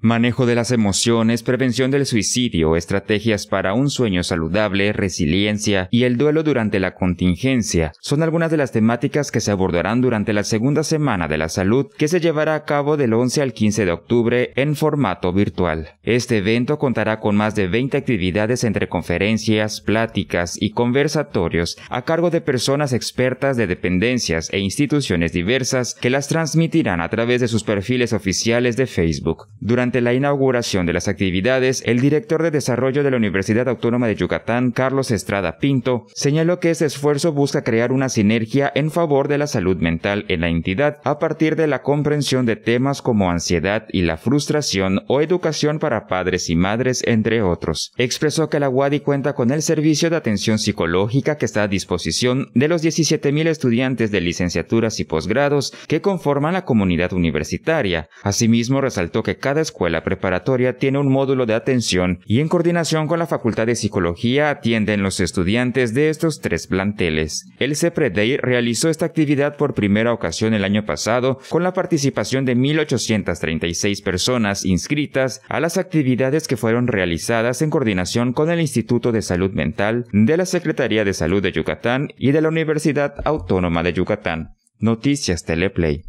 Manejo de las emociones, prevención del suicidio, estrategias para un sueño saludable, resiliencia y el duelo durante la contingencia son algunas de las temáticas que se abordarán durante la segunda semana de la salud que se llevará a cabo del 11 al 15 de octubre en formato virtual. Este evento contará con más de 20 actividades entre conferencias, pláticas y conversatorios a cargo de personas expertas de dependencias e instituciones diversas que las transmitirán a través de sus perfiles oficiales de Facebook. Durante la inauguración de las actividades, el director de desarrollo de la Universidad Autónoma de Yucatán, Carlos Estrada Pinto, señaló que ese esfuerzo busca crear una sinergia en favor de la salud mental en la entidad a partir de la comprensión de temas como ansiedad y la frustración o educación para padres y madres, entre otros. Expresó que la UADI cuenta con el servicio de atención psicológica que está a disposición de los 17.000 estudiantes de licenciaturas y posgrados que conforman la comunidad universitaria. Asimismo, resaltó que cada escuela escuela preparatoria tiene un módulo de atención y en coordinación con la Facultad de Psicología atienden los estudiantes de estos tres planteles. El CEPREDEI realizó esta actividad por primera ocasión el año pasado con la participación de 1.836 personas inscritas a las actividades que fueron realizadas en coordinación con el Instituto de Salud Mental de la Secretaría de Salud de Yucatán y de la Universidad Autónoma de Yucatán. Noticias Teleplay.